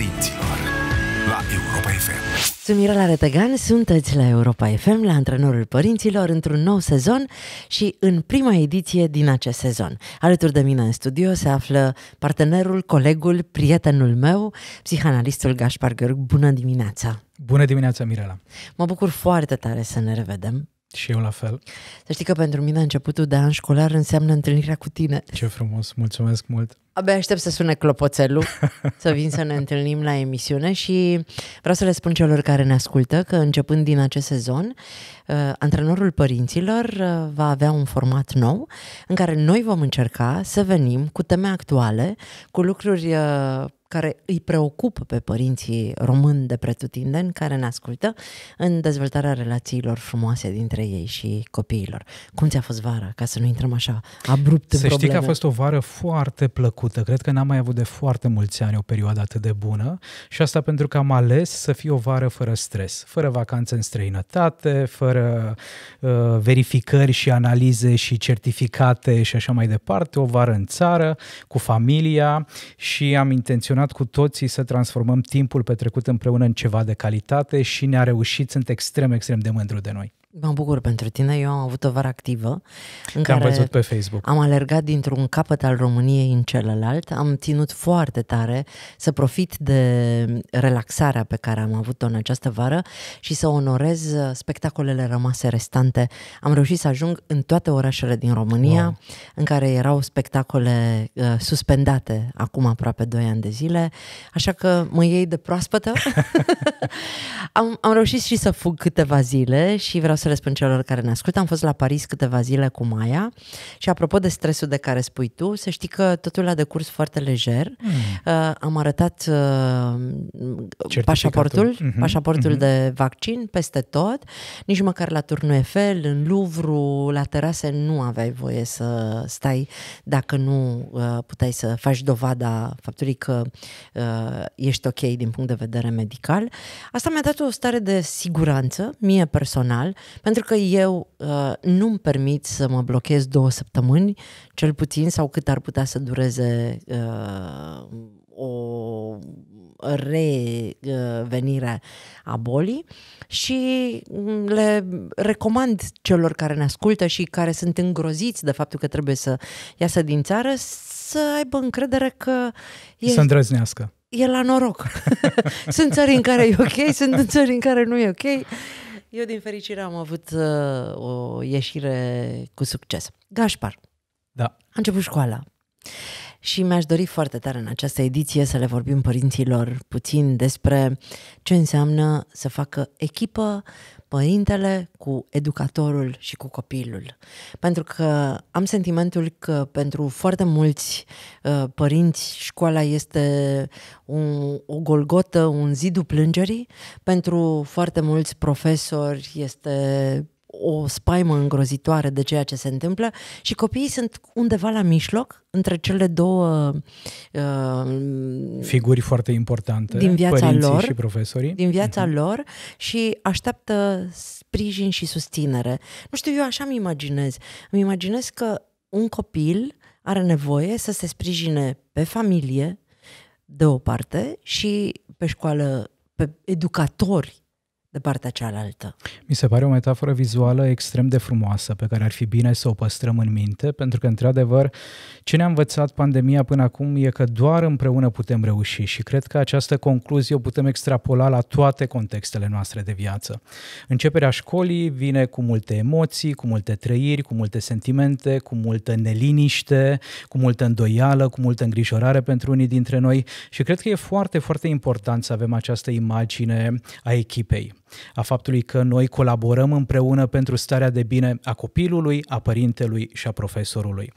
părinților la Europa FM. Sunt Mirela Retegan, sunteți la Europa FM, la antrenorul părinților, într-un nou sezon și în prima ediție din acest sezon. Alături de mine în studio se află partenerul, colegul, prietenul meu, psihanalistul Gaspar Gărg. Bună dimineața! Bună dimineața, Mirela! Mă bucur foarte tare să ne revedem. Și eu la fel. Să știi că pentru mine începutul de an școlar înseamnă întâlnirea cu tine. Ce frumos, mulțumesc mult! Abia aștept să sune clopoțelul, să vin să ne întâlnim la emisiune și vreau să le spun celor care ne ascultă că începând din acest sezon, uh, antrenorul părinților uh, va avea un format nou în care noi vom încerca să venim cu teme actuale, cu lucruri uh, care îi preocupă pe părinții români de pretutindeni care ne ascultă în dezvoltarea relațiilor frumoase dintre ei și copiilor. Cum ți-a fost vara? Ca să nu intrăm așa abrupt în Să probleme. știi că a fost o vară foarte plăcută. Cred că n-am mai avut de foarte mulți ani o perioadă atât de bună și asta pentru că am ales să fie o vară fără stres, fără vacanțe în străinătate, fără uh, verificări și analize și certificate și așa mai departe, o vară în țară, cu familia și am intenționat intenționat cu toții să transformăm timpul petrecut împreună în ceva de calitate și ne-a reușit, sunt extrem, extrem de mândru de noi. Mă bucur pentru tine. Eu am avut o vară activă în Te care am văzut pe Facebook. Am alergat dintr-un capăt al României în celălalt. Am ținut foarte tare să profit de relaxarea pe care am avut-o în această vară și să onorez spectacolele rămase restante. Am reușit să ajung în toate orașele din România wow. în care erau spectacole uh, suspendate acum aproape 2 ani de zile, așa că mă iei de proaspătă. am, am reușit și să fug câteva zile și vreau să le spun celor care ne ascultă, am fost la Paris câteva zile cu Maia și apropo de stresul de care spui tu, să știi că totul a decurs foarte lejer. Mm. Uh, am arătat uh, pașaportul, mm-hmm. pașaportul mm-hmm. de vaccin peste tot, nici măcar la turnul Eiffel, în Louvre, la terase nu aveai voie să stai dacă nu uh, puteai să faci dovada faptului că uh, ești ok din punct de vedere medical. Asta mi-a dat o stare de siguranță, mie personal, pentru că eu uh, nu-mi permit să mă blochez două săptămâni, cel puțin, sau cât ar putea să dureze uh, o revenire a bolii și mm, le recomand celor care ne ascultă și care sunt îngroziți de faptul că trebuie să iasă din țară să aibă încredere că... E, să îndrăznească. E la noroc. sunt țări în care e ok, sunt în țări în care nu e ok. Eu, din fericire, am avut uh, o ieșire cu succes. Gașpar. Da. A început școala și mi-aș dori foarte tare în această ediție să le vorbim părinților puțin despre ce înseamnă să facă echipă părintele cu educatorul și cu copilul. Pentru că am sentimentul că pentru foarte mulți uh, părinți școala este un, o golgotă, un zidul plângerii, pentru foarte mulți profesori este o spaimă îngrozitoare de ceea ce se întâmplă și copiii sunt undeva la mijloc între cele două uh, figuri foarte importante din viața lor și profesorii din viața uh-huh. lor și așteaptă sprijin și susținere. Nu știu, eu așa mi imaginez. Îmi imaginez că un copil are nevoie să se sprijine pe familie de o parte și pe școală pe educatori de partea cealaltă. Mi se pare o metaforă vizuală extrem de frumoasă, pe care ar fi bine să o păstrăm în minte, pentru că, într-adevăr, ce ne-a învățat pandemia până acum e că doar împreună putem reuși și cred că această concluzie o putem extrapola la toate contextele noastre de viață. Începerea școlii vine cu multe emoții, cu multe trăiri, cu multe sentimente, cu multă neliniște, cu multă îndoială, cu multă îngrijorare pentru unii dintre noi și cred că e foarte, foarte important să avem această imagine a echipei a faptului că noi colaborăm împreună pentru starea de bine a copilului, a părintelui și a profesorului.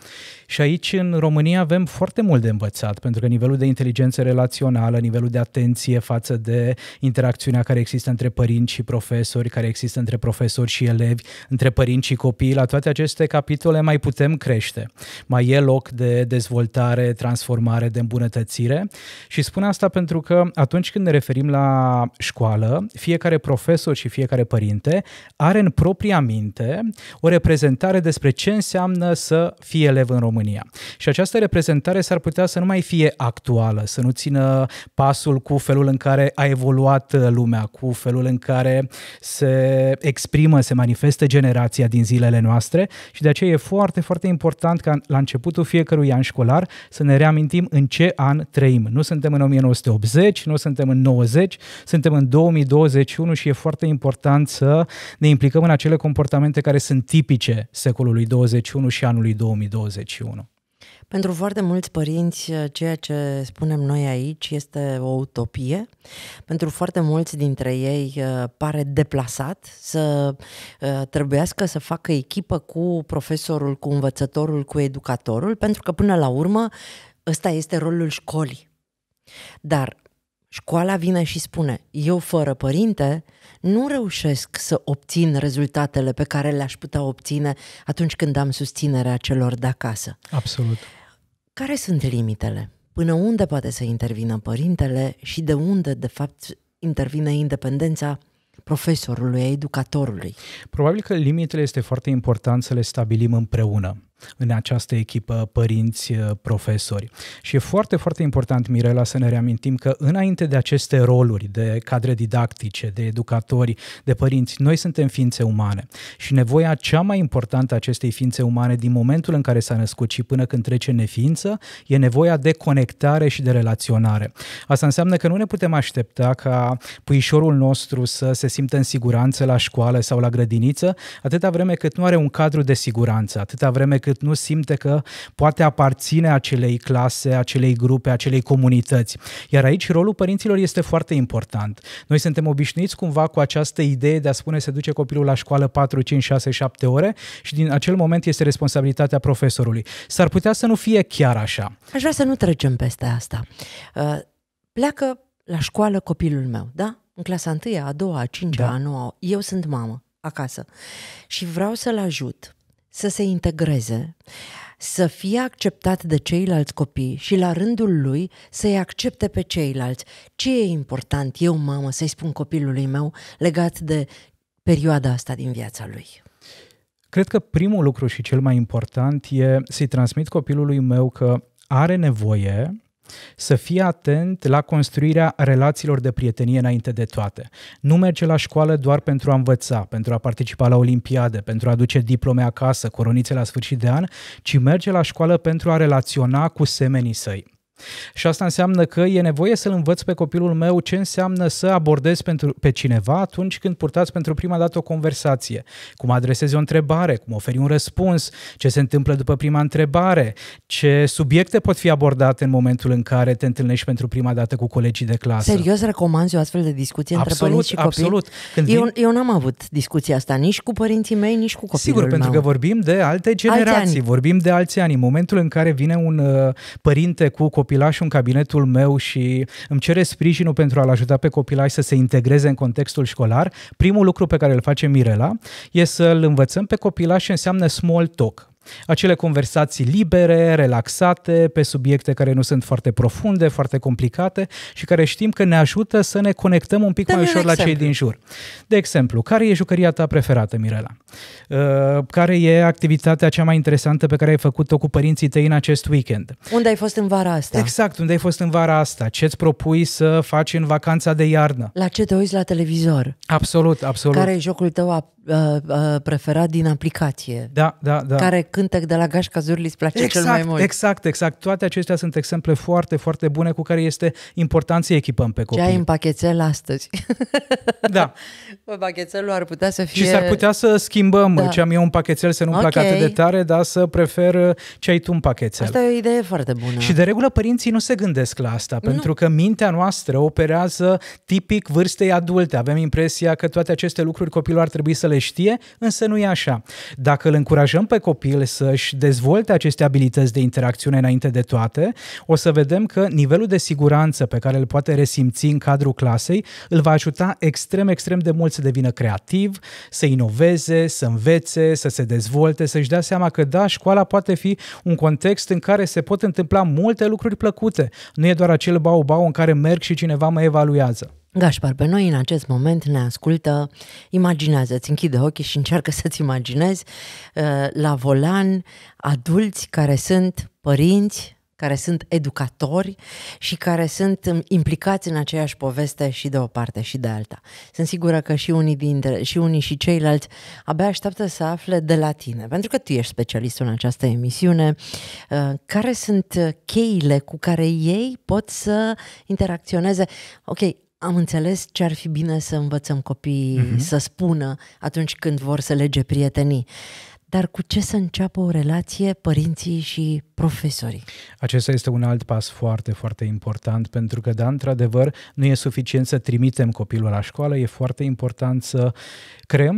Și aici, în România, avem foarte mult de învățat, pentru că nivelul de inteligență relațională, nivelul de atenție față de interacțiunea care există între părinți și profesori, care există între profesori și elevi, între părinți și copii, la toate aceste capitole mai putem crește. Mai e loc de dezvoltare, transformare, de îmbunătățire și spun asta pentru că atunci când ne referim la școală, fiecare profesor profesor și fiecare părinte are în propria minte o reprezentare despre ce înseamnă să fie elev în România. Și această reprezentare s-ar putea să nu mai fie actuală, să nu țină pasul cu felul în care a evoluat lumea, cu felul în care se exprimă, se manifestă generația din zilele noastre și de aceea e foarte, foarte important ca la începutul fiecărui an școlar să ne reamintim în ce an trăim. Nu suntem în 1980, nu suntem în 90, suntem în 2021 și e foarte important să ne implicăm în acele comportamente care sunt tipice secolului 21 și anului 2021. Pentru foarte mulți părinți, ceea ce spunem noi aici este o utopie. Pentru foarte mulți dintre ei uh, pare deplasat să uh, trebuiască să facă echipă cu profesorul, cu învățătorul, cu educatorul, pentru că până la urmă ăsta este rolul școlii. Dar școala vine și spune, eu fără părinte nu reușesc să obțin rezultatele pe care le-aș putea obține atunci când am susținerea celor de acasă. Absolut. Care sunt limitele? Până unde poate să intervină părintele și de unde, de fapt, intervine independența profesorului, educatorului? Probabil că limitele este foarte important să le stabilim împreună în această echipă părinți, uh, profesori. Și e foarte, foarte important, Mirela, să ne reamintim că înainte de aceste roluri de cadre didactice, de educatori, de părinți, noi suntem ființe umane și nevoia cea mai importantă a acestei ființe umane din momentul în care s-a născut și până când trece neființă, e nevoia de conectare și de relaționare. Asta înseamnă că nu ne putem aștepta ca puișorul nostru să se simtă în siguranță la școală sau la grădiniță, atâta vreme cât nu are un cadru de siguranță, atâta vreme cât încât nu simte că poate aparține acelei clase, acelei grupe, acelei comunități. Iar aici rolul părinților este foarte important. Noi suntem obișnuiți cumva cu această idee de a spune se duce copilul la școală 4, 5, 6, 7 ore și din acel moment este responsabilitatea profesorului. S-ar putea să nu fie chiar așa. Aș vrea să nu trecem peste asta. Uh, pleacă la școală copilul meu, da? În clasa 1, a 2, a 5, da. a 9, eu sunt mamă acasă și vreau să-l ajut să se integreze, să fie acceptat de ceilalți copii și la rândul lui să-i accepte pe ceilalți. Ce e important, eu, mamă, să-i spun copilului meu legat de perioada asta din viața lui? Cred că primul lucru și cel mai important e să-i transmit copilului meu că are nevoie să fii atent la construirea relațiilor de prietenie înainte de toate. Nu merge la școală doar pentru a învăța, pentru a participa la olimpiade, pentru a duce diplome acasă, coronițe la sfârșit de an, ci merge la școală pentru a relaționa cu semenii săi. Și asta înseamnă că e nevoie să-l învăț pe copilul meu ce înseamnă să abordezi pentru, pe cineva atunci când purtați pentru prima dată o conversație. Cum adresezi o întrebare, cum oferi un răspuns, ce se întâmplă după prima întrebare, ce subiecte pot fi abordate în momentul în care te întâlnești pentru prima dată cu colegii de clasă. Serios recomanzi o astfel de discuție absolut, între părinți și copii? Absolut, Absolut. eu, vin... eu n-am avut discuția asta nici cu părinții mei, nici cu copilul Sigur, meu. pentru că vorbim de alte generații, vorbim de alți ani. În momentul în care vine un uh, părinte cu copil copilașul în cabinetul meu și îmi cere sprijinul pentru a-l ajuta pe copilaș să se integreze în contextul școlar, primul lucru pe care îl face Mirela e să-l învățăm pe copilaș ce înseamnă small talk, acele conversații libere, relaxate, pe subiecte care nu sunt foarte profunde, foarte complicate și care știm că ne ajută să ne conectăm un pic Dă mai ușor la cei din jur. De exemplu, care e jucăria ta preferată, Mirela? Uh, care e activitatea cea mai interesantă pe care ai făcut-o cu părinții tăi în acest weekend? Unde ai fost în vara asta? Exact, unde ai fost în vara asta? Ce-ți propui să faci în vacanța de iarnă? La ce te uiți la televizor? Absolut, absolut. Care e jocul tău Uh, uh, preferat din aplicație. Da, da, da. Care cântec de la Gașca Zurli îți place exact, cel mai exact, mult. Exact, exact. Toate acestea sunt exemple foarte, foarte bune cu care este important să echipăm pe copii. Ce ai în pachetel astăzi. Da. Pe pachetelul ar putea să fie... Și s-ar putea să schimbăm da. ce am eu în pachetel, să nu-mi okay. plac atât de tare, dar să prefer uh, ce ai tu în pachetel. Asta e o idee foarte bună. Și de regulă părinții nu se gândesc la asta, nu. pentru că mintea noastră operează tipic vârstei adulte. Avem impresia că toate aceste lucruri copilul ar trebui să le le știe, însă nu e așa. Dacă îl încurajăm pe copil să-și dezvolte aceste abilități de interacțiune înainte de toate, o să vedem că nivelul de siguranță pe care îl poate resimți în cadrul clasei îl va ajuta extrem, extrem de mult să devină creativ, să inoveze, să învețe, să se dezvolte, să-și dea seama că da, școala poate fi un context în care se pot întâmpla multe lucruri plăcute. Nu e doar acel bau-bau în care merg și cineva mă evaluează. Gașpar, pe noi în acest moment ne ascultă, imaginează-ți, închide ochii și încearcă să-ți imaginezi uh, la volan adulți care sunt părinți, care sunt educatori și care sunt um, implicați în aceeași poveste și de o parte și de alta. Sunt sigură că și unii, dintre, și unii și ceilalți abia așteaptă să afle de la tine, pentru că tu ești specialistul în această emisiune, uh, care sunt uh, cheile cu care ei pot să interacționeze. Ok, am înțeles ce ar fi bine să învățăm copiii mm-hmm. să spună atunci când vor să lege prietenii. Dar cu ce să înceapă o relație părinții și profesorii? Acesta este un alt pas foarte, foarte important, pentru că, da, într-adevăr, nu e suficient să trimitem copilul la școală, e foarte important să creăm,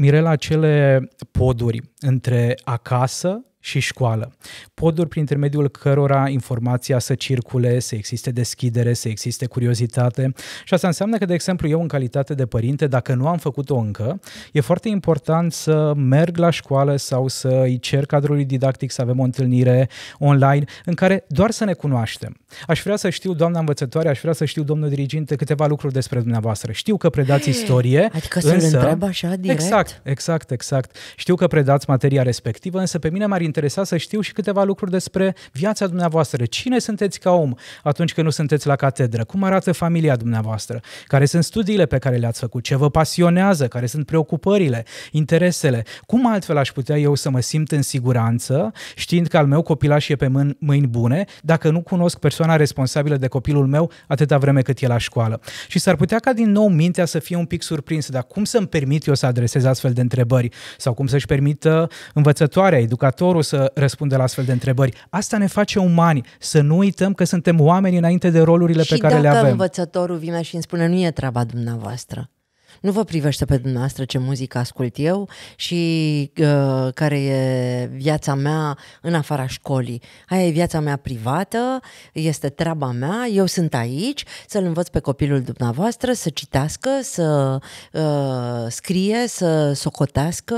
Mirela, acele poduri între acasă și școală. Poduri prin intermediul cărora informația să circule, să existe deschidere, să existe curiozitate și asta înseamnă că, de exemplu, eu în calitate de părinte, dacă nu am făcut-o încă, e foarte important să merg la școală sau să îi cer cadrului didactic să avem o întâlnire online în care doar să ne cunoaștem. Aș vrea să știu, doamna învățătoare, aș vrea să știu, domnul diriginte, câteva lucruri despre dumneavoastră. Știu că predați istorie, adică însă... să întreb așa direct? Exact, exact, exact. Știu că predați materia respectivă, însă pe mine m-ar interesa interesa să știu și câteva lucruri despre viața dumneavoastră. Cine sunteți ca om atunci când nu sunteți la catedră? Cum arată familia dumneavoastră? Care sunt studiile pe care le-ați făcut? Ce vă pasionează? Care sunt preocupările, interesele? Cum altfel aș putea eu să mă simt în siguranță, știind că al meu copilaș e pe mâini bune, dacă nu cunosc persoana responsabilă de copilul meu atâta vreme cât e la școală? Și s-ar putea ca din nou mintea să fie un pic surprinsă, dar cum să-mi permit eu să adresez astfel de întrebări? Sau cum să-și permită învățătoarea, educatorul, poporul să răspundă la astfel de întrebări. Asta ne face umani, să nu uităm că suntem oameni înainte de rolurile și pe care le avem. Și dacă învățătorul vine și îmi spune, nu e treaba dumneavoastră, nu vă privește pe dumneavoastră ce muzică ascult eu și uh, care e viața mea în afara școlii. Aia e viața mea privată, este treaba mea, eu sunt aici să-l învăț pe copilul dumneavoastră să citească, să uh, scrie, să socotească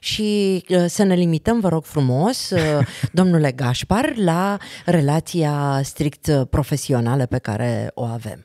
și uh, să ne limităm, vă rog frumos, uh, domnule Gașpar, la relația strict profesională pe care o avem.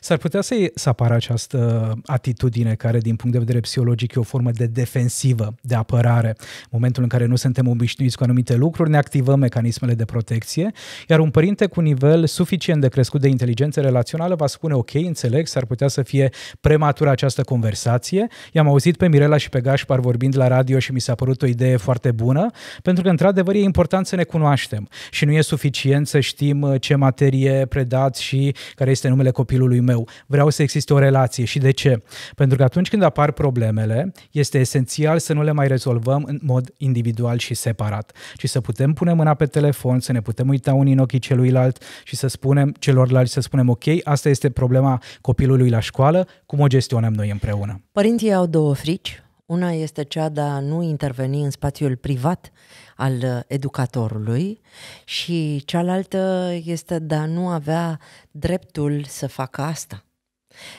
S-ar putea să, să apară această atitudine care, din punct de vedere psihologic, e o formă de defensivă, de apărare. În momentul în care nu suntem obișnuiți cu anumite lucruri, ne activăm mecanismele de protecție, iar un părinte cu nivel suficient de crescut de inteligență relațională va spune, ok, înțeleg, s-ar putea să fie prematură această conversație. I-am auzit pe Mirela și pe Gașpar vorbind la radio și mi s-a părut o idee foarte bună, pentru că, într-adevăr, e important să ne cunoaștem și nu e suficient să știm ce materie predați și care este numele copilului copilului meu. Vreau să existe o relație. Și de ce? Pentru că atunci când apar problemele, este esențial să nu le mai rezolvăm în mod individual și separat, ci să putem pune mâna pe telefon, să ne putem uita unii în ochii celuilalt și să spunem celorlalți, să spunem, ok, asta este problema copilului la școală, cum o gestionăm noi împreună. Părinții au două frici, una este cea de a nu interveni în spațiul privat al uh, educatorului și cealaltă este de a nu avea dreptul să facă asta.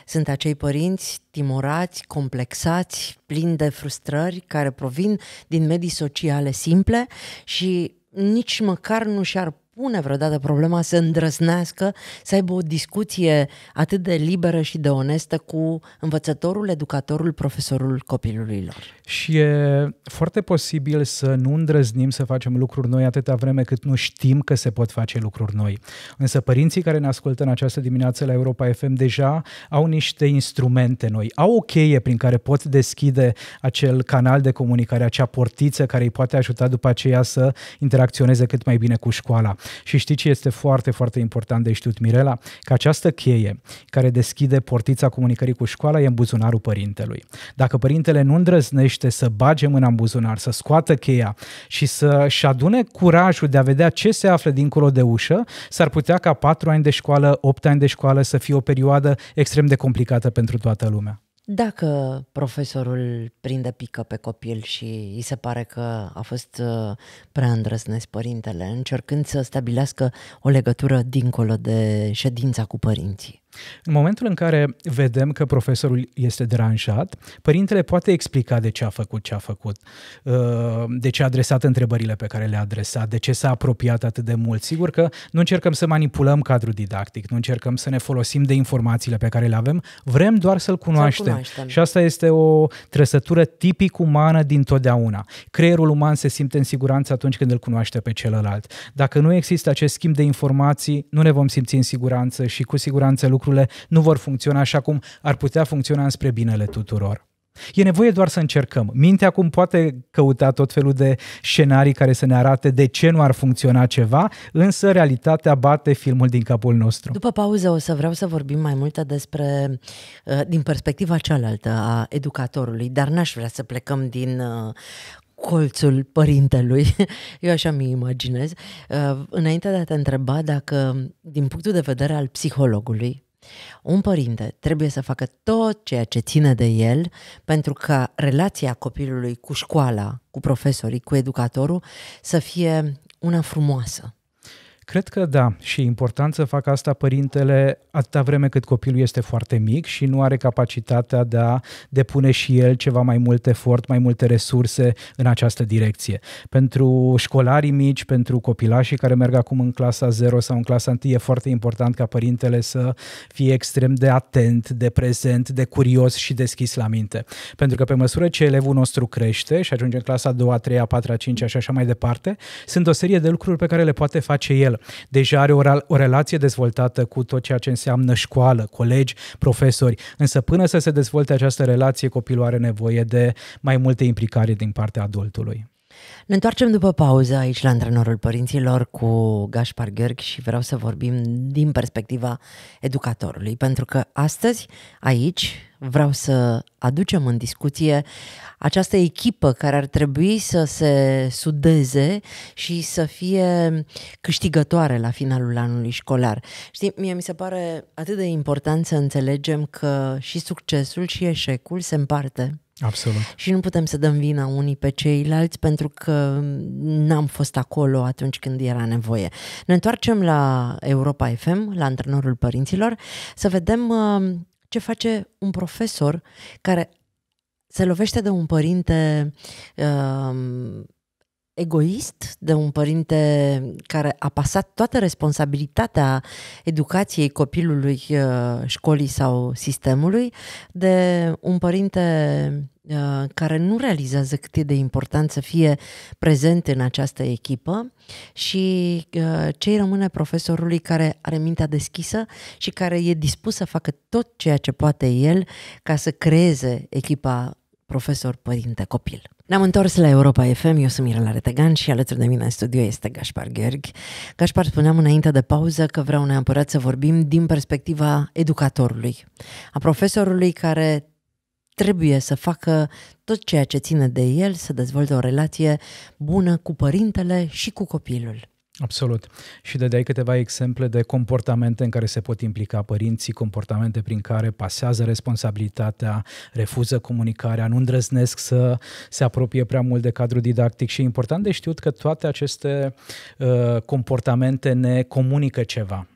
Sunt acei părinți timorați, complexați, plini de frustrări care provin din medii sociale simple și nici măcar nu și-ar pune vreodată problema să îndrăznească, să aibă o discuție atât de liberă și de onestă cu învățătorul, educatorul, profesorul copilului lor. Și e foarte posibil să nu îndrăznim să facem lucruri noi atâta vreme cât nu știm că se pot face lucruri noi. Însă părinții care ne ascultă în această dimineață la Europa FM deja au niște instrumente noi, au o cheie prin care pot deschide acel canal de comunicare, acea portiță care îi poate ajuta după aceea să interacționeze cât mai bine cu școala. Și știi ce este foarte, foarte important de știut, Mirela? Că această cheie care deschide portița comunicării cu școala e în buzunarul părintelui. Dacă părintele nu îndrăznește să bage mâna în buzunar, să scoată cheia și să-și adune curajul de a vedea ce se află dincolo de ușă, s-ar putea ca 4 ani de școală, 8 ani de școală să fie o perioadă extrem de complicată pentru toată lumea. Dacă profesorul prinde pică pe copil și îi se pare că a fost uh, prea îndrăznesc părintele, încercând să stabilească o legătură dincolo de ședința cu părinții. În momentul în care vedem că profesorul este deranjat, părintele poate explica de ce a făcut ce a făcut, uh, de ce a adresat întrebările pe care le-a adresat, de ce s-a apropiat atât de mult. Sigur că nu încercăm să manipulăm cadrul didactic, nu încercăm să ne folosim de informațiile pe care le avem, vrem doar să-l cunoaștem. Să cunoaștem. Și asta este o trăsătură tipic umană din totdeauna. Creierul uman se simte în siguranță atunci când îl cunoaște pe celălalt. Dacă nu există acest schimb de informații, nu ne vom simți în siguranță și cu siguranță lucrurile lucrurile nu vor funcționa așa cum ar putea funcționa spre binele tuturor. E nevoie doar să încercăm. Mintea acum poate căuta tot felul de scenarii care să ne arate de ce nu ar funcționa ceva, însă realitatea bate filmul din capul nostru. După pauză o să vreau să vorbim mai multe despre, uh, din perspectiva cealaltă a educatorului, dar n-aș vrea să plecăm din uh, colțul părintelui, eu așa mi imaginez, uh, înainte de a te întreba dacă, din punctul de vedere al psihologului, un părinte trebuie să facă tot ceea ce ține de el pentru ca relația copilului cu școala, cu profesorii, cu educatorul să fie una frumoasă, Cred că da, și e important să facă asta părintele atâta vreme cât copilul este foarte mic și nu are capacitatea de a depune și el ceva mai mult efort, mai multe resurse în această direcție. Pentru școlarii mici, pentru copilașii care merg acum în clasa 0 sau în clasa 1, e foarte important ca părintele să fie extrem de atent, de prezent, de curios și deschis la minte. Pentru că pe măsură ce elevul nostru crește și ajunge în clasa 2, 3, 4, 5 și așa mai departe, sunt o serie de lucruri pe care le poate face el școală. Deja are o, o relație dezvoltată cu tot ceea ce înseamnă școală, colegi, profesori. Însă până să se dezvolte această relație, copilul are nevoie de mai multe implicare din partea adultului. Ne întoarcem după pauză aici la Antrenorul Părinților cu Gaspar Gheorghe și vreau să vorbim din perspectiva educatorului, pentru că astăzi aici vreau să aducem în discuție această echipă care ar trebui să se sudeze și să fie câștigătoare la finalul anului școlar. Știi, mie mi se pare atât de important să înțelegem că și succesul și eșecul se împarte Absolut. Și nu putem să dăm vina unii pe ceilalți pentru că n-am fost acolo atunci când era nevoie. Ne întoarcem la Europa FM, la antrenorul părinților, să vedem uh, ce face un profesor care se lovește de un părinte uh, egoist de un părinte care a pasat toată responsabilitatea educației copilului, uh, școlii sau sistemului, de un părinte uh, care nu realizează cât e de important să fie prezent în această echipă și uh, ce rămâne profesorului care are mintea deschisă și care e dispus să facă tot ceea ce poate el ca să creeze echipa profesor-părinte-copil. Ne-am întors la Europa FM, eu sunt Mirela Retegan și alături de mine în studio este Gaspar Gheorghi. Gaspar, spuneam înainte de pauză că vreau neapărat să vorbim din perspectiva educatorului, a profesorului care trebuie să facă tot ceea ce ține de el, să dezvolte o relație bună cu părintele și cu copilul. Absolut. Și dădeai câteva exemple de comportamente în care se pot implica părinții, comportamente prin care pasează responsabilitatea, refuză comunicarea, nu îndrăznesc să se apropie prea mult de cadrul didactic și e important de știut că toate aceste uh, comportamente ne comunică ceva.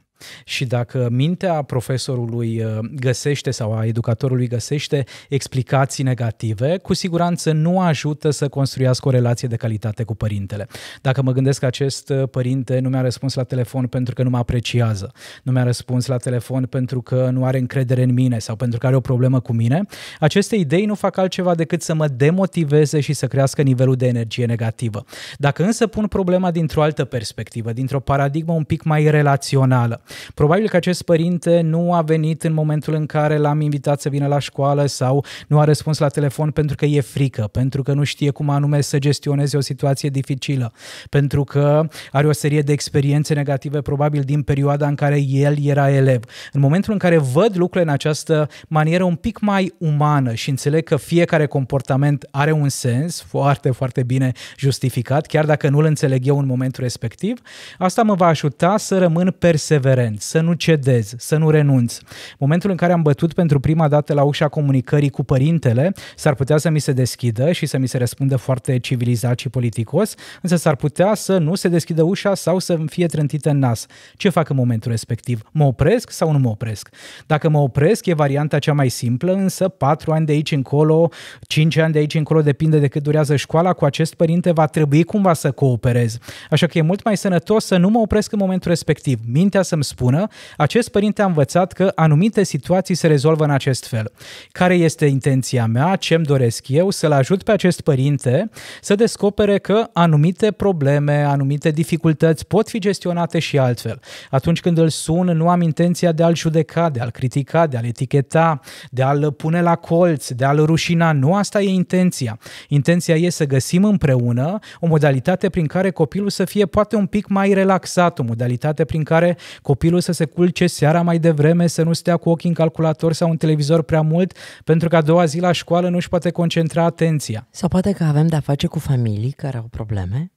Și dacă mintea profesorului uh, găsește sau a educatorului găsește explicații negative, cu siguranță nu ajută să construiască o relație de calitate cu părintele. Dacă mă gândesc că acest uh, părinte nu mi-a răspuns la telefon pentru că nu mă apreciază, nu mi-a răspuns la telefon pentru că nu are încredere în mine sau pentru că are o problemă cu mine, aceste idei nu fac altceva decât să mă demotiveze și să crească nivelul de energie negativă. Dacă însă pun problema dintr-o altă perspectivă, dintr-o paradigmă un pic mai relațională, Probabil că acest părinte nu a venit în momentul în care l-am invitat să vină la școală sau nu a răspuns la telefon pentru că e frică, pentru că nu știe cum anume să gestioneze o situație dificilă, pentru că are o serie de experiențe negative probabil din perioada în care el era elev. În momentul în care văd lucrurile în această manieră un pic mai umană și înțeleg că fiecare comportament are un sens foarte, foarte bine justificat, chiar dacă nu-l înțeleg eu în momentul respectiv, asta mă va ajuta să rămân perseverent indiferent, să nu cedez, să nu renunț. Momentul în care am bătut pentru prima dată la ușa comunicării cu părintele, s-ar putea să mi se deschidă și să mi se răspundă foarte civilizat și politicos, însă s-ar putea să nu se deschidă ușa sau să fie trântită în nas. Ce fac în momentul respectiv? Mă opresc sau nu mă opresc? Dacă mă opresc, e varianta cea mai simplă, însă 4 ani de aici încolo, 5 ani de aici încolo, depinde de cât durează școala, cu acest părinte va trebui cumva să cooperez. Așa că e mult mai sănătos să nu mă opresc în momentul respectiv. Mintea să-mi spună, acest părinte a învățat că anumite situații se rezolvă în acest fel. Care este intenția mea, ce îmi doresc eu, să-l ajut pe acest părinte să descopere că anumite probleme, anumite dificultăți pot fi gestionate și altfel. Atunci când îl sun, nu am intenția de a-l judeca, de a-l critica, de a-l eticheta, de a-l pune la colț, de a-l rușina. Nu asta e intenția. Intenția e să găsim împreună o modalitate prin care copilul să fie poate un pic mai relaxat, o modalitate prin care copilul copilul să se culce seara mai devreme, să nu stea cu ochii în calculator sau în televizor prea mult, pentru că a doua zi la școală nu își poate concentra atenția. Sau poate că avem de-a face cu familii care au probleme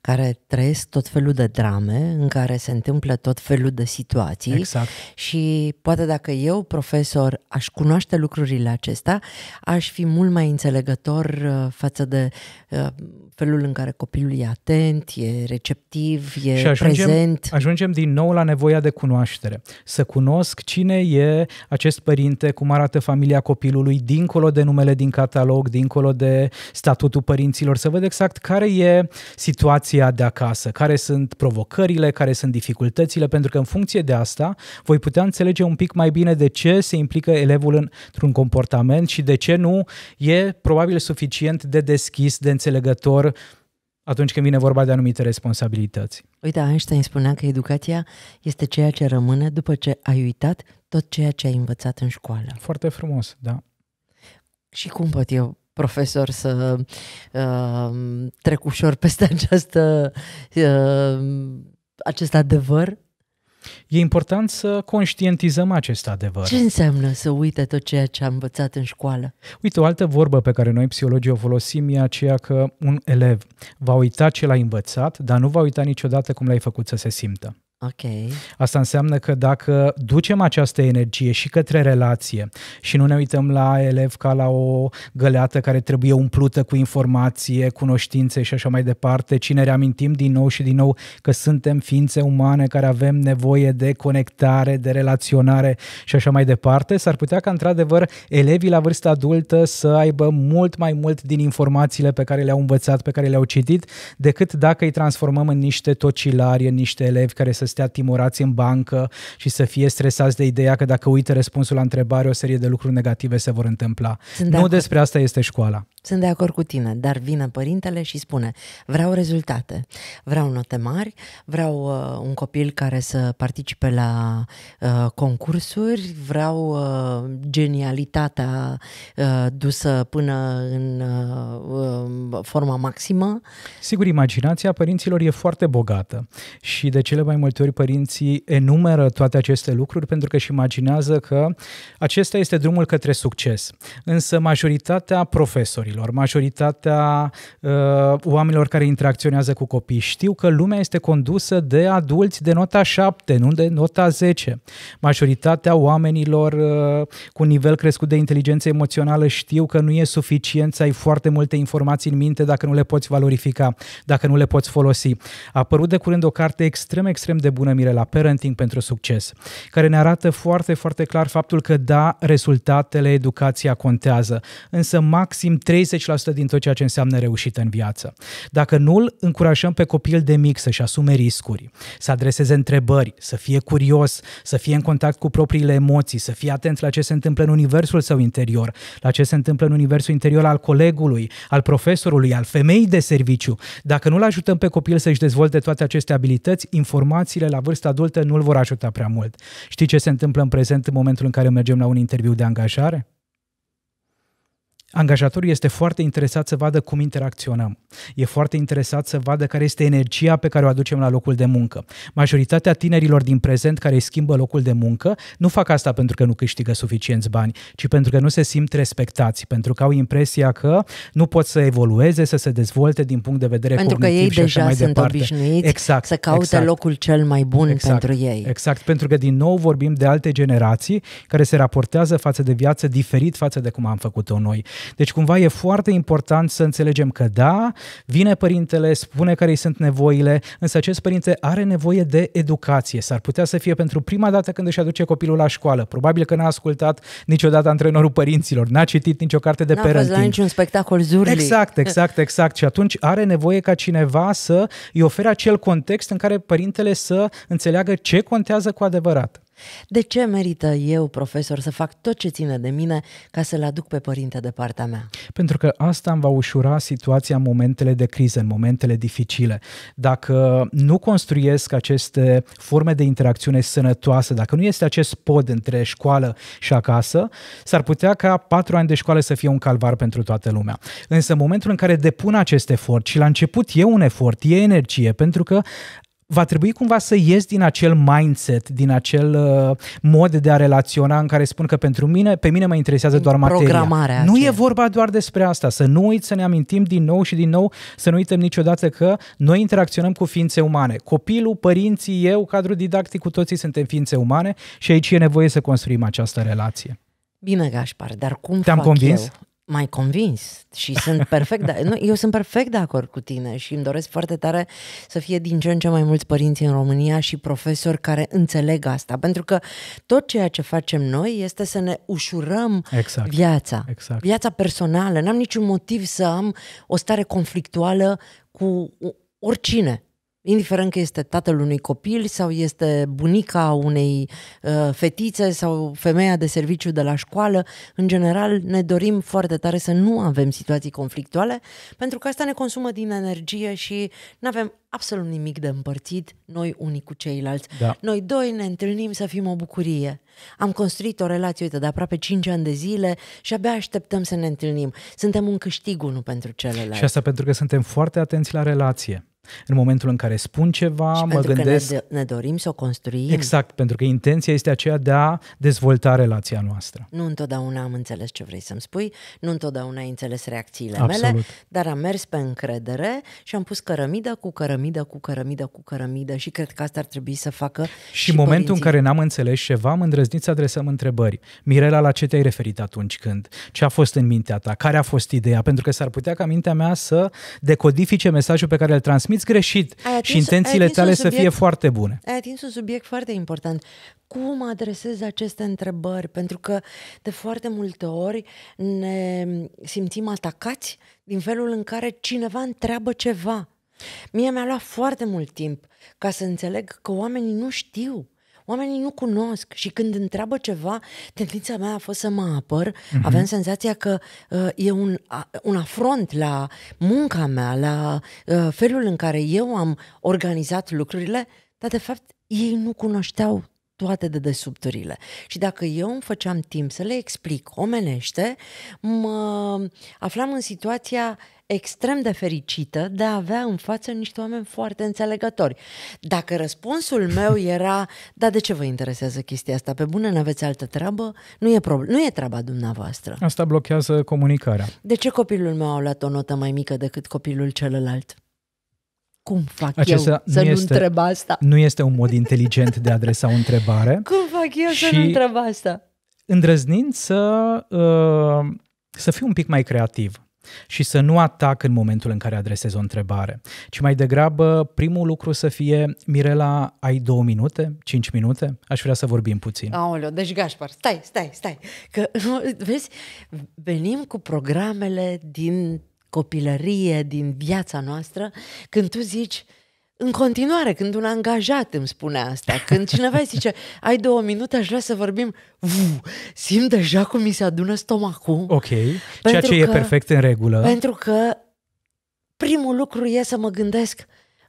care trăiesc tot felul de drame, în care se întâmplă tot felul de situații exact. și poate dacă eu, profesor, aș cunoaște lucrurile acestea, aș fi mult mai înțelegător uh, față de uh, felul în care copilul e atent, e receptiv, e și ajungem, prezent. ajungem din nou la nevoia de cunoaștere. Să cunosc cine e acest părinte, cum arată familia copilului, dincolo de numele din catalog, dincolo de statutul părinților, să văd exact care e situația situația de acasă, care sunt provocările, care sunt dificultățile, pentru că în funcție de asta voi putea înțelege un pic mai bine de ce se implică elevul într-un comportament și de ce nu e probabil suficient de deschis, de înțelegător atunci când vine vorba de anumite responsabilități. Uite, Einstein spunea că educația este ceea ce rămâne după ce ai uitat tot ceea ce ai învățat în școală. Foarte frumos, da. Și cum pot eu profesor să uh, trec ușor peste această, uh, acest adevăr? E important să conștientizăm acest adevăr. Ce înseamnă să uite tot ceea ce am învățat în școală? Uite, o altă vorbă pe care noi psihologii o folosim e aceea că un elev va uita ce l-a învățat, dar nu va uita niciodată cum l-ai făcut să se simtă. Okay. Asta înseamnă că dacă ducem această energie și către relație și nu ne uităm la elev ca la o găleată care trebuie umplută cu informație, cunoștințe și așa mai departe, ci ne reamintim din nou și din nou că suntem ființe umane care avem nevoie de conectare, de relaționare și așa mai departe, s-ar putea ca într-adevăr elevii la vârstă adultă să aibă mult mai mult din informațiile pe care le-au învățat, pe care le-au citit, decât dacă îi transformăm în niște tocilari, în niște elevi care să stea timorați în bancă și să fie stresați de ideea că dacă uită răspunsul la întrebare, o serie de lucruri negative se vor întâmpla. Sunt nu de despre asta este școala. Sunt de acord cu tine, dar vine părintele și spune, vreau rezultate, vreau note mari, vreau uh, un copil care să participe la uh, concursuri, vreau uh, genialitatea uh, dusă până în uh, um, forma maximă. Sigur, imaginația părinților e foarte bogată și de cele mai multe multe ori părinții enumeră toate aceste lucruri pentru că își imaginează că acesta este drumul către succes. Însă majoritatea profesorilor, majoritatea uh, oamenilor care interacționează cu copii știu că lumea este condusă de adulți de nota 7, nu de nota 10. Majoritatea oamenilor uh, cu nivel crescut de inteligență emoțională știu că nu e suficient să ai foarte multe informații în minte dacă nu le poți valorifica, dacă nu le poți folosi. A apărut de curând o carte extrem, extrem de de bună mire la Parenting pentru Succes, care ne arată foarte, foarte clar faptul că, da, rezultatele, educația contează, însă maxim 30% din tot ceea ce înseamnă reușită în viață. Dacă nu îl încurajăm pe copil de mic să-și asume riscuri, să adreseze întrebări, să fie curios, să fie în contact cu propriile emoții, să fie atent la ce se întâmplă în universul său interior, la ce se întâmplă în universul interior al colegului, al profesorului, al femeii de serviciu, dacă nu-l ajutăm pe copil să-și dezvolte toate aceste abilități, informații relațiile la vârstă adultă nu îl vor ajuta prea mult. Știi ce se întâmplă în prezent în momentul în care mergem la un interviu de angajare? Angajatorul este foarte interesat să vadă cum interacționăm. E foarte interesat să vadă care este energia pe care o aducem la locul de muncă. Majoritatea tinerilor din prezent care schimbă locul de muncă nu fac asta pentru că nu câștigă suficienți bani, ci pentru că nu se simt respectați, pentru că au impresia că nu pot să evolueze, să se dezvolte din punct de vedere pentru cognitiv că ei și deja mai sunt departe. obișnuiți exact, să caute exact. locul cel mai bun exact, pentru ei. Exact, pentru că din nou vorbim de alte generații care se raportează față de viață diferit față de cum am făcut-o noi. Deci cumva e foarte important să înțelegem că da, vine părintele, spune care îi sunt nevoile, însă acest părinte are nevoie de educație. S-ar putea să fie pentru prima dată când își aduce copilul la școală. Probabil că n-a ascultat niciodată antrenorul părinților, n-a citit nicio carte de pe a niciun spectacol zurli. Exact, exact, exact. Și atunci are nevoie ca cineva să îi ofere acel context în care părintele să înțeleagă ce contează cu adevărat. De ce merită eu, profesor, să fac tot ce ține de mine ca să-l aduc pe părinte de partea mea? Pentru că asta îmi va ușura situația în momentele de criză, în momentele dificile. Dacă nu construiesc aceste forme de interacțiune sănătoase, dacă nu este acest pod între școală și acasă, s-ar putea ca patru ani de școală să fie un calvar pentru toată lumea. Însă în momentul în care depun acest efort și la început e un efort, e energie, pentru că va trebui cumva să ies din acel mindset, din acel uh, mod de a relaționa în care spun că pentru mine, pe mine mă interesează doar materia. Nu aceea. e vorba doar despre asta, să nu uit să ne amintim din nou și din nou, să nu uităm niciodată că noi interacționăm cu ființe umane. Copilul, părinții, eu, cadrul didactic, cu toții suntem ființe umane și aici e nevoie să construim această relație. Bine, Gașpar, dar cum Te-am fac convins? eu? mai convins și sunt perfect de, nu, eu sunt perfect de acord cu tine și îmi doresc foarte tare să fie din ce în ce mai mulți părinți în România și profesori care înțeleg asta, pentru că tot ceea ce facem noi este să ne ușurăm exact. viața, exact. viața personală. N-am niciun motiv să am o stare conflictuală cu oricine indiferent că este tatăl unui copil sau este bunica unei uh, fetițe sau femeia de serviciu de la școală, în general ne dorim foarte tare să nu avem situații conflictuale, pentru că asta ne consumă din energie și nu avem absolut nimic de împărțit noi unii cu ceilalți. Da. Noi doi ne întâlnim să fim o bucurie. Am construit o relație, uite, de aproape 5 ani de zile și abia așteptăm să ne întâlnim. Suntem un câștig unul pentru celălalt. Și asta pentru că suntem foarte atenți la relație. În momentul în care spun ceva, și mă pentru gândesc... Că ne, ne dorim să o construim. Exact, pentru că intenția este aceea de a dezvolta relația noastră. Nu întotdeauna am înțeles ce vrei să-mi spui, nu întotdeauna ai înțeles reacțiile Absolut. mele, dar am mers pe încredere și am pus cărămidă cu cărămidă cu cărămidă cu cărămidă și cred că asta ar trebui să facă. Și, și în momentul părinții. în care n-am înțeles ceva, am îndrăznit să adresăm întrebări. Mirela, la ce te-ai referit atunci când? Ce a fost în mintea ta? Care a fost ideea? Pentru că s-ar putea ca mintea mea să decodifice mesajul pe care îl transmit transmiți greșit atins, și intențiile tale subiect, să fie foarte bune. Ai atins un subiect foarte important. Cum adresez aceste întrebări? Pentru că de foarte multe ori ne simțim atacați din felul în care cineva întreabă ceva. Mie mi-a luat foarte mult timp ca să înțeleg că oamenii nu știu oamenii nu cunosc și când întreabă ceva, tendința mea a fost să mă apăr, mm-hmm. aveam senzația că uh, e un, a, un afront la munca mea, la uh, felul în care eu am organizat lucrurile, dar de fapt ei nu cunoșteau toate de desubturile. Și dacă eu îmi făceam timp să le explic omenește, mă aflam în situația extrem de fericită de a avea în față niște oameni foarte înțelegători. Dacă răspunsul meu era, da, de ce vă interesează chestia asta? Pe bune, nu aveți altă treabă? Nu e, problem- nu e treaba dumneavoastră. Asta blochează comunicarea. De ce copilul meu a luat o notă mai mică decât copilul celălalt? cum fac Acesta eu să nu, este, nu întreb asta? Nu este un mod inteligent de a adresa o întrebare. cum fac eu să nu întreb asta? Îndrăznind să, uh, să fiu un pic mai creativ și să nu atac în momentul în care adresez o întrebare, ci mai degrabă primul lucru să fie Mirela, ai două minute, cinci minute? Aș vrea să vorbim puțin. Aoleu, deci Gașpar, stai, stai, stai. Că, vezi, venim cu programele din copilărie, din viața noastră, când tu zici, în continuare, când un angajat îmi spune asta, când cineva îi zice, ai două minute, aș vrea să vorbim, Uf, simt deja cum mi se adună stomacul. Ok, ceea ce că, e perfect în regulă. Pentru că primul lucru e să mă gândesc,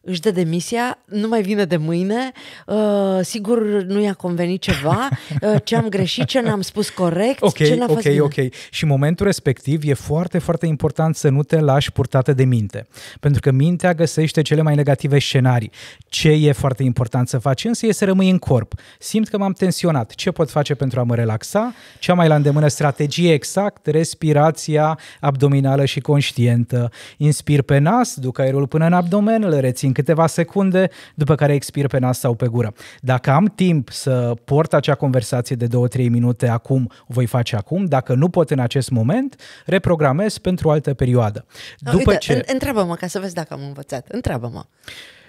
își dă demisia, nu mai vine de mâine, uh, sigur nu i-a convenit ceva, uh, ce am greșit, ce n-am spus corect, okay, ce n-a Ok, bine. ok. Și în momentul respectiv e foarte, foarte important să nu te lași purtată de minte, pentru că mintea găsește cele mai negative scenarii. Ce e foarte important să faci însă e să rămâi în corp. Simt că m-am tensionat. Ce pot face pentru a mă relaxa? Cea mai la îndemână strategie exact, respirația abdominală și conștientă. Inspir pe nas, duc aerul până în abdomen, îl rețin câteva secunde, după care expir pe nas sau pe gură. Dacă am timp să port acea conversație de 2-3 minute acum, o voi face acum. Dacă nu pot în acest moment, reprogramez pentru o altă perioadă. No, după uite, ce... Întreabă-mă ca să vezi dacă am învățat. Întreabă-mă.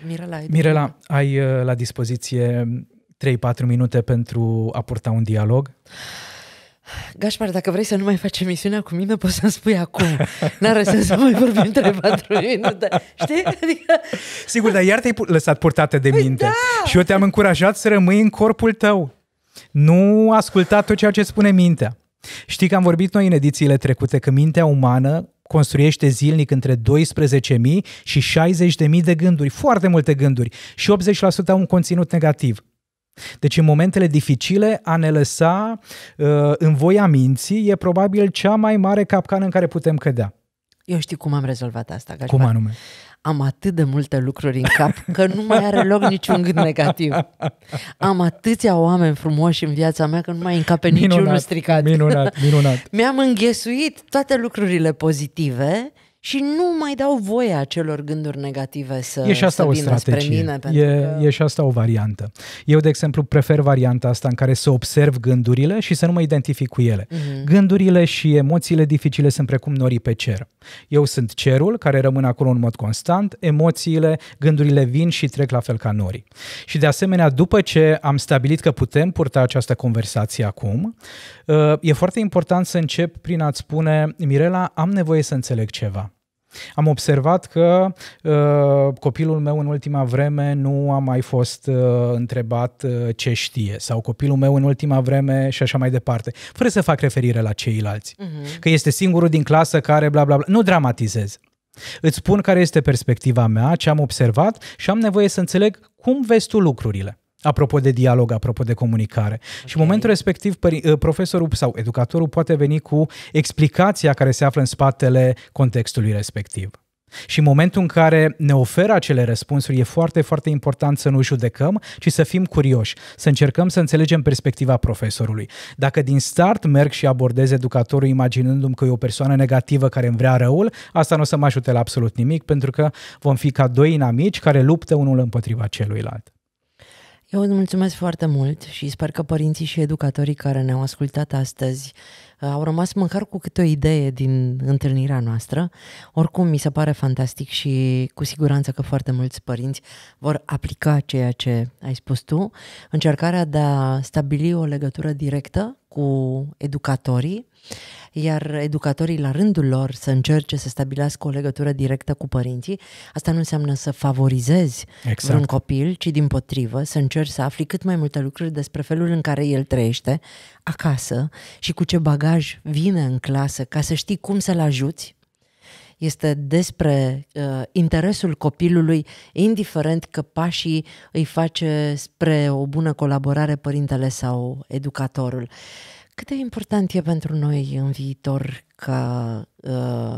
Mirela, ai, Mirela, ai uh, la dispoziție 3-4 minute pentru a purta un dialog? Gașpar, dacă vrei să nu mai faci emisiunea cu mine, poți să-mi spui acum. N-are sens să mai vorbim între patru minute. Știi? Adică... Sigur, dar iar te-ai lăsat purtată de păi minte. Da! Și eu te-am încurajat să rămâi în corpul tău. Nu asculta tot ceea ce spune mintea. Știi că am vorbit noi în edițiile trecute că mintea umană construiește zilnic între 12.000 și 60.000 de gânduri, foarte multe gânduri și 80% au un conținut negativ. Deci în momentele dificile a ne lăsa uh, în voia minții e probabil cea mai mare capcană în care putem cădea. Eu știu cum am rezolvat asta. Gașpar. Cum anume? Am atât de multe lucruri în cap că nu mai are loc niciun gând negativ. Am atâția oameni frumoși în viața mea că nu mai încape minunat, niciunul stricat. Minunat, minunat. Mi-am înghesuit toate lucrurile pozitive și nu mai dau voie acelor gânduri negative să E și asta o strategie. Mine, e, că... e și asta o variantă. Eu, de exemplu, prefer varianta asta în care să observ gândurile și să nu mă identific cu ele. Uh-huh. Gândurile și emoțiile dificile sunt precum norii pe cer. Eu sunt cerul care rămâne acolo în mod constant, emoțiile, gândurile vin și trec la fel ca norii. Și de asemenea, după ce am stabilit că putem purta această conversație acum, Uh, e foarte important să încep prin a-ți spune, Mirela, am nevoie să înțeleg ceva. Am observat că uh, copilul meu în ultima vreme nu a mai fost uh, întrebat uh, ce știe sau copilul meu în ultima vreme și așa mai departe, fără să fac referire la ceilalți. Uh-huh. Că este singurul din clasă care bla bla bla. Nu dramatizez. Îți spun care este perspectiva mea, ce am observat și am nevoie să înțeleg cum vezi tu lucrurile. Apropo de dialog, apropo de comunicare. Okay. Și în momentul respectiv, uh, profesorul sau educatorul poate veni cu explicația care se află în spatele contextului respectiv. Și în momentul în care ne oferă acele răspunsuri, e foarte, foarte important să nu judecăm, ci să fim curioși, să încercăm să înțelegem perspectiva profesorului. Dacă din start merg și abordez educatorul imaginându-mi că e o persoană negativă care îmi vrea răul, asta nu o să mă ajute la absolut nimic, pentru că vom fi ca doi inamici care luptă unul împotriva celuilalt. Eu îți mulțumesc foarte mult și sper că părinții și educatorii care ne-au ascultat astăzi uh, au rămas măcar cu câte o idee din întâlnirea noastră. Oricum, mi se pare fantastic și cu siguranță că foarte mulți părinți vor aplica ceea ce ai spus tu, încercarea de a stabili o legătură directă cu educatorii, iar educatorii la rândul lor să încerce să stabilească o legătură directă cu părinții, asta nu înseamnă să favorizezi exact. un copil, ci din potrivă să încerci să afli cât mai multe lucruri despre felul în care el trăiește acasă și cu ce bagaj vine în clasă ca să știi cum să-l ajuți este despre uh, interesul copilului, indiferent că pașii îi face spre o bună colaborare părintele sau educatorul. Cât de important e pentru noi în viitor ca uh,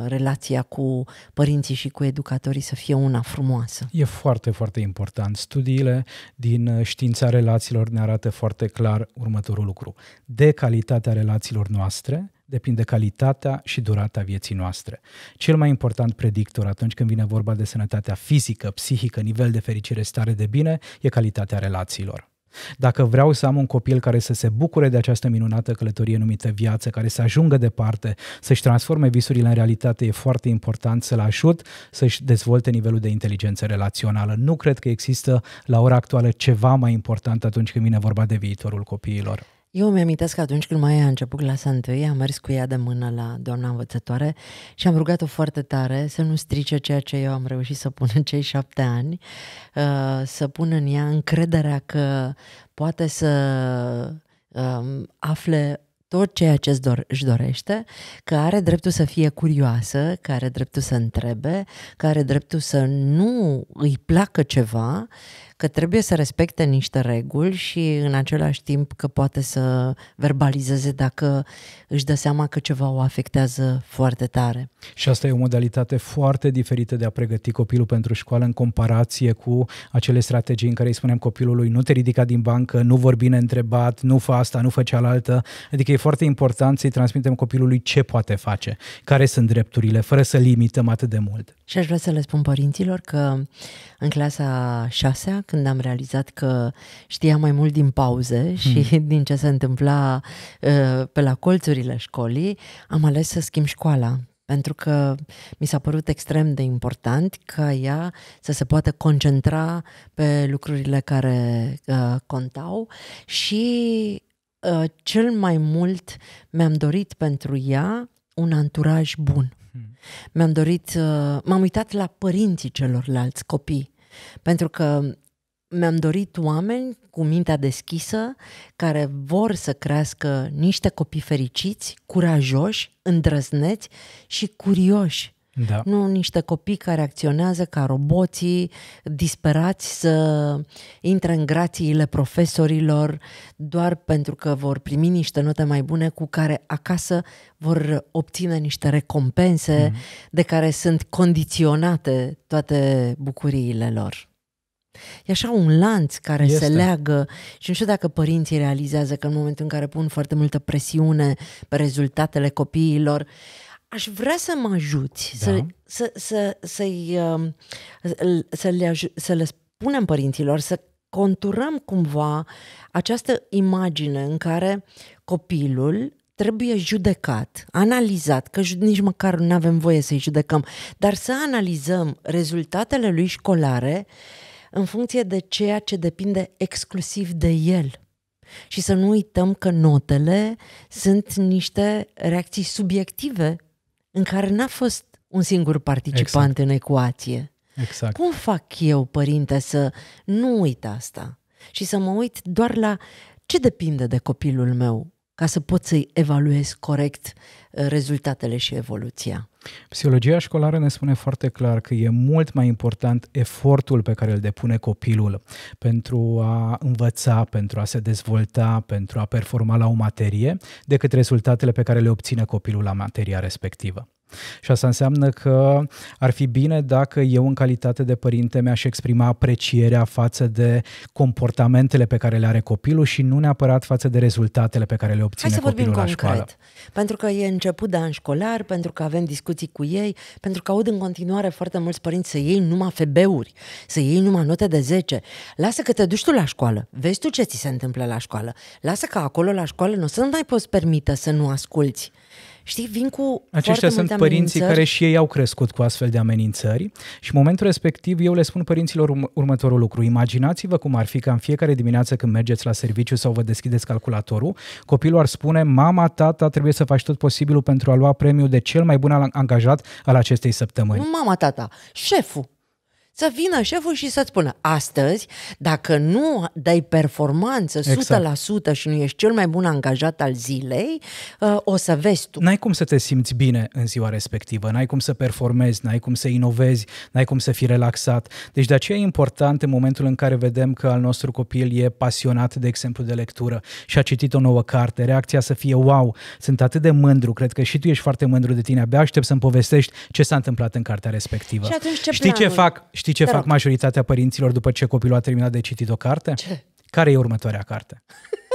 relația cu părinții și cu educatorii să fie una frumoasă? E foarte, foarte important. Studiile din uh, știința relațiilor ne arată foarte clar următorul lucru. De calitatea relațiilor noastre depinde calitatea și durata vieții noastre. Cel mai important predictor atunci când vine vorba de sănătatea fizică, psihică, nivel de fericire, stare de bine, e calitatea relațiilor. Dacă vreau să am un copil care să se bucure de această minunată călătorie numită viață, care să ajungă departe, să-și transforme visurile în realitate, e foarte important să-l ajut să-și dezvolte nivelul de inteligență relațională. Nu cred că există la ora actuală ceva mai important atunci când vine vorba de viitorul copiilor. Eu îmi amintesc că atunci când mai a început clasa întâi, am mers cu ea de mână la doamna învățătoare și am rugat-o foarte tare să nu strice ceea ce eu am reușit să pun în cei șapte ani, uh, să pun în ea încrederea că poate să um, afle tot ceea ce își dorește, că are dreptul să fie curioasă, că are dreptul să întrebe, că are dreptul să nu îi placă ceva, că trebuie să respecte niște reguli și în același timp că poate să verbalizeze dacă își dă seama că ceva o afectează foarte tare. Și asta e o modalitate foarte diferită de a pregăti copilul pentru școală în comparație cu acele strategii în care îi spunem copilului nu te ridica din bancă, nu vorbi neîntrebat, nu fă asta, nu fă cealaltă. Adică e foarte important să-i transmitem copilului ce poate face, care sunt drepturile, fără să limităm atât de mult. Și aș vrea să le spun părinților că în clasa 6 când am realizat că știa mai mult din pauze hmm. și hmm. din ce se întâmpla uh, pe la colțurile școlii, am ales să schimb școala pentru că mi s-a părut extrem de important ca ea să se poată concentra pe lucrurile care uh, contau și uh, cel mai mult mi-am dorit pentru ea un anturaj bun. Hmm. Mi-am dorit, uh, m-am uitat la părinții celorlalți copii, pentru că mi-am dorit oameni cu mintea deschisă, care vor să crească niște copii fericiți, curajoși, îndrăzneți și curioși. Da. Nu niște copii care acționează ca roboții, disperați să intre în grațiile profesorilor doar pentru că vor primi niște note mai bune cu care acasă vor obține niște recompense mm. de care sunt condiționate toate bucuriile lor. E așa un lanț care este. se leagă și nu știu dacă părinții realizează că în momentul în care pun foarte multă presiune pe rezultatele copiilor, aș vrea să mă ajuți, da. să, să, să, să-i, să, le, să le spunem părinților să conturăm cumva această imagine în care copilul trebuie judecat, analizat, că nici măcar nu avem voie să-i judecăm, dar să analizăm rezultatele lui școlare uh, în funcție de ceea ce depinde exclusiv de el. Și să nu uităm că notele sunt niște reacții subiective în care n-a fost un singur participant exact. în ecuație. Exact. Cum fac eu, părinte, să nu uit asta și să mă uit doar la ce depinde de copilul meu ca să pot să-i evaluez corect uh, Uh, rezultatele și evoluția. Psihologia școlară ne spune foarte clar că e mult mai important efortul pe care îl depune copilul pentru a învăța, pentru a se dezvolta, pentru a performa la o materie, decât rezultatele pe care le obține copilul la materia respectivă. Și asta înseamnă că ar fi bine dacă eu, în calitate de părinte, mi-aș exprima aprecierea față de comportamentele pe care le are copilul și nu neapărat față de rezultatele pe care le obține Hai să copilul vorbim la concret. școală. Pentru că e început de an școlar, pentru că avem discuții cu ei, pentru că aud în continuare foarte mulți părinți să iei numai febeuri, să iei numai note de 10. Lasă că te duci tu la școală, vezi tu ce ți se întâmplă la școală. Lasă că acolo la școală nu o să nu mai poți permite să nu asculți Știi, vin cu Aceștia sunt multe părinții care și ei au crescut cu astfel de amenințări și în momentul respectiv eu le spun părinților următorul lucru. Imaginați-vă cum ar fi ca în fiecare dimineață când mergeți la serviciu sau vă deschideți calculatorul, copilul ar spune, mama, tata, trebuie să faci tot posibilul pentru a lua premiul de cel mai bun angajat al acestei săptămâni. Mama, tata, șeful, să vină șeful și să-ți spună astăzi, dacă nu dai performanță 100% exact. și nu ești cel mai bun angajat al zilei, uh, o să vezi tu. N-ai cum să te simți bine în ziua respectivă, n-ai cum să performezi, n-ai cum să inovezi, n-ai cum să fii relaxat. Deci de aceea e important în momentul în care vedem că al nostru copil e pasionat, de exemplu, de lectură și a citit o nouă carte, reacția să fie wow, sunt atât de mândru, cred că și tu ești foarte mândru de tine, abia aștept să-mi povestești ce s-a întâmplat în cartea respectivă. Și atunci ce Știi planuri? ce fac? Știi ce Te fac rog. majoritatea părinților după ce copilul a terminat de citit o carte? Ce? Care e următoarea carte?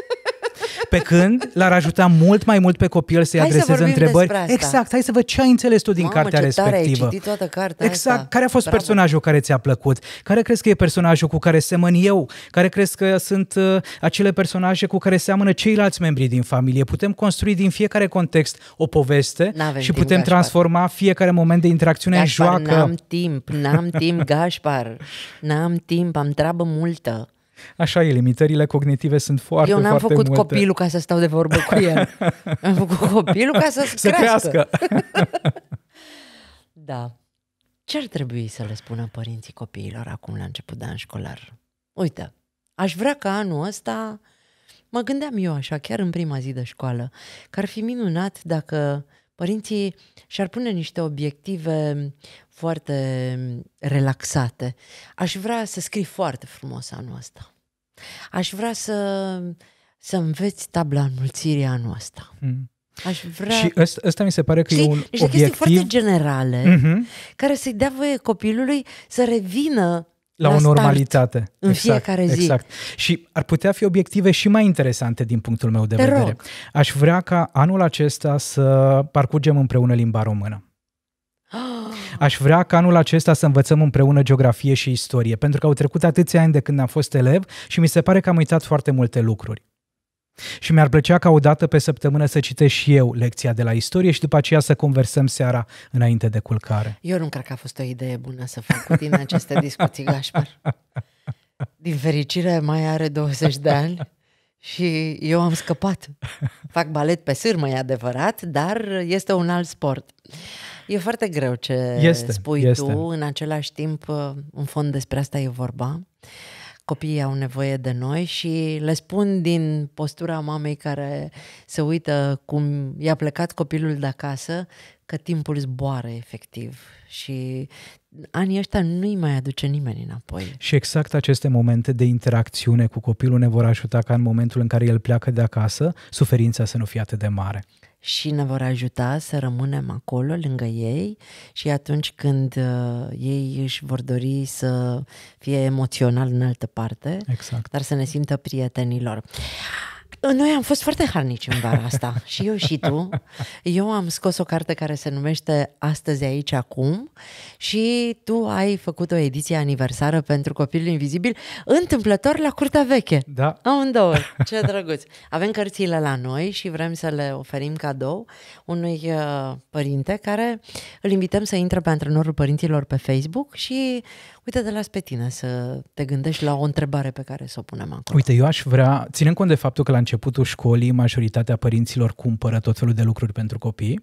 Pe când l-ar ajuta mult mai mult pe copil să-i adreseze să întrebări. Exact, hai să văd ce ai înțeles tu din Mamă, cartea respectivă. Ai toată cartea exact, asta. care a fost Bravo. personajul care ți-a plăcut? Care crezi că e personajul cu care semăn eu? Care crezi că sunt uh, acele personaje cu care seamănă ceilalți membri din familie? Putem construi din fiecare context o poveste și putem transforma Gașpar. fiecare moment de interacțiune Gașpar, în joacă. N-am timp, n-am timp, Gașpar. N-am timp, am treabă multă. Așa e, limitările cognitive sunt foarte, Eu n-am făcut multe. copilul ca să stau de vorbă cu el. Am făcut copilul ca să, să crească. crească. da. Ce ar trebui să le spună părinții copiilor acum la început de an școlar? Uite, aș vrea ca anul ăsta, mă gândeam eu așa, chiar în prima zi de școală, că ar fi minunat dacă părinții și-ar pune niște obiective foarte relaxate. Aș vrea să scrii foarte frumos anul ăsta. Aș vrea să, să înveți tabla înmulțirii anul ăsta. Mm. Aș vrea... Și ăsta, ăsta mi se pare că Știi, e un niște obiectiv... chestii foarte generale mm-hmm. care să-i dea voie copilului să revină la, o normalitate. în exact, fiecare zi. Exact. Și ar putea fi obiective și mai interesante din punctul meu de Te vedere. Rog. Aș vrea ca anul acesta să parcurgem împreună limba română. Aș vrea ca anul acesta să învățăm împreună geografie și istorie, pentru că au trecut atâția ani de când am fost elev și mi se pare că am uitat foarte multe lucruri. Și mi-ar plăcea ca o dată pe săptămână să citesc și eu lecția de la istorie și după aceea să conversăm seara înainte de culcare. Eu nu cred că a fost o idee bună să fac cu tine aceste discuții, Gașpar. Din fericire, mai are 20 de ani și eu am scăpat. Fac balet pe sârmă, e adevărat, dar este un alt sport. E foarte greu ce este, spui este. tu, în același timp, în fond despre asta e vorba copiii au nevoie de noi și le spun din postura mamei care se uită cum i-a plecat copilul de acasă că timpul zboară efectiv și anii ăștia nu-i mai aduce nimeni înapoi. Și exact aceste momente de interacțiune cu copilul ne vor ajuta ca în momentul în care el pleacă de acasă, suferința să nu fie atât de mare și ne vor ajuta să rămânem acolo lângă ei și atunci când uh, ei își vor dori să fie emoțional în altă parte, exact. dar să ne simtă prietenilor. Noi am fost foarte harnici în vara asta, și eu și tu. Eu am scos o carte care se numește Astăzi, aici, acum și tu ai făcut o ediție aniversară pentru Copilul Invizibil, întâmplător la Curtea Veche. Da. Amândouă. Ce drăguț. Avem cărțile la noi și vrem să le oferim cadou unui uh, părinte care îl invităm să intre pe antrenorul părinților pe Facebook și Uite, de las pe tine să te gândești la o întrebare pe care să o punem acolo. Uite, eu aș vrea, ținând cont de faptul că la începutul școlii majoritatea părinților cumpără tot felul de lucruri pentru copii,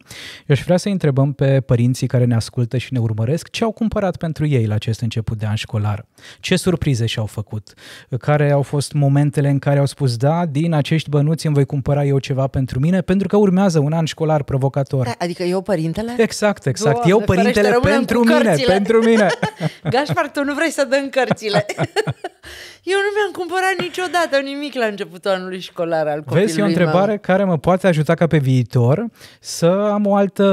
eu aș vrea să întrebăm pe părinții care ne ascultă și ne urmăresc ce au cumpărat pentru ei la acest început de an școlar, ce surprize și-au făcut, care au fost momentele în care au spus da, din acești bănuți îmi voi cumpăra eu ceva pentru mine, pentru că urmează un an școlar provocator. Da, adică eu părintele? Exact, exact. Doamne, eu părintele pentru mine, pentru mine. Gașpar, tu nu vrei să dăm cărțile. eu nu mi-am cumpărat niciodată nimic la începutul anului școlar al copilului Vezi, e o întrebare meu. care mă poate ajuta ca pe viitor să am o altă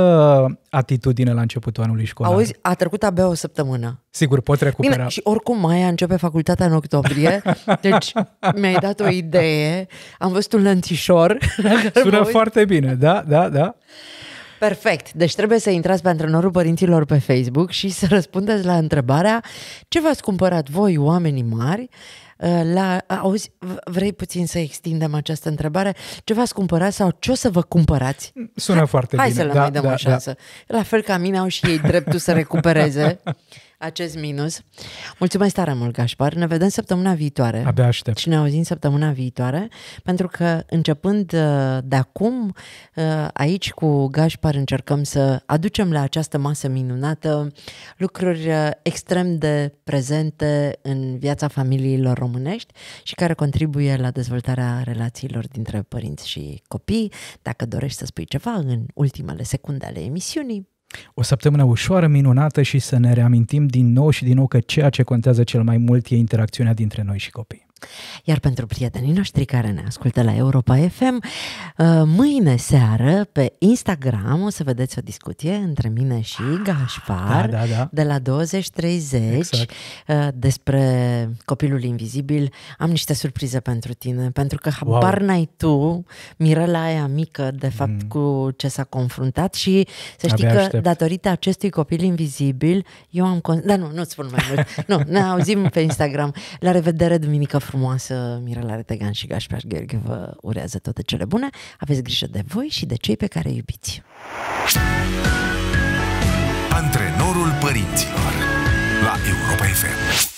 atitudine la începutul anului școlar. Auzi, a trecut abia o săptămână. Sigur, pot recupera. Bine, și oricum mai începe facultatea în octombrie, deci mi-ai dat o idee. Am văzut un lentișor. Sună foarte bine, da, da, da. Perfect. Deci trebuie să intrați pe antrenorul părinților pe Facebook și să răspundeți la întrebarea ce v-ați cumpărat voi, oamenii mari, uh, la, auzi, vrei puțin să extindem această întrebare? Ce v-ați cumpărat sau ce o să vă cumpărați? Sună foarte Hai bine. Hai să le da, mai dăm da, o da. șansă. Da. La fel ca mine au și ei dreptul să recupereze. acest minus. Mulțumesc tare mult, Gașpar. Ne vedem săptămâna viitoare. Abia aștept. Și ne auzim săptămâna viitoare, pentru că începând uh, de acum, uh, aici cu Gașpar încercăm să aducem la această masă minunată lucruri uh, extrem de prezente în viața familiilor românești și care contribuie la dezvoltarea relațiilor dintre părinți și copii. Dacă dorești să spui ceva în ultimele secunde ale emisiunii, o săptămână ușoară, minunată și să ne reamintim din nou și din nou că ceea ce contează cel mai mult e interacțiunea dintre noi și copii. Iar pentru prietenii noștri care ne ascultă la Europa FM, uh, mâine seară pe Instagram o să vedeți o discuție între mine și ah, Gașpar da, da, da. de la 20.30 exact. Uh, despre copilul invizibil. Am niște surprize pentru tine, pentru că habar wow. n-ai tu, Mirela aia mică, de mm. fapt, mm. cu ce s-a confruntat și să știi Abia că aștept. datorită acestui copil invizibil, eu am... Con- da, nu, nu spun mai mult. nu, ne auzim pe Instagram. La revedere duminică frumoasă Mirela Retegan și Gașpeaș Gheorghe vă urează toate cele bune. Aveți grijă de voi și de cei pe care iubiți. Antrenorul părinților la Europa FM.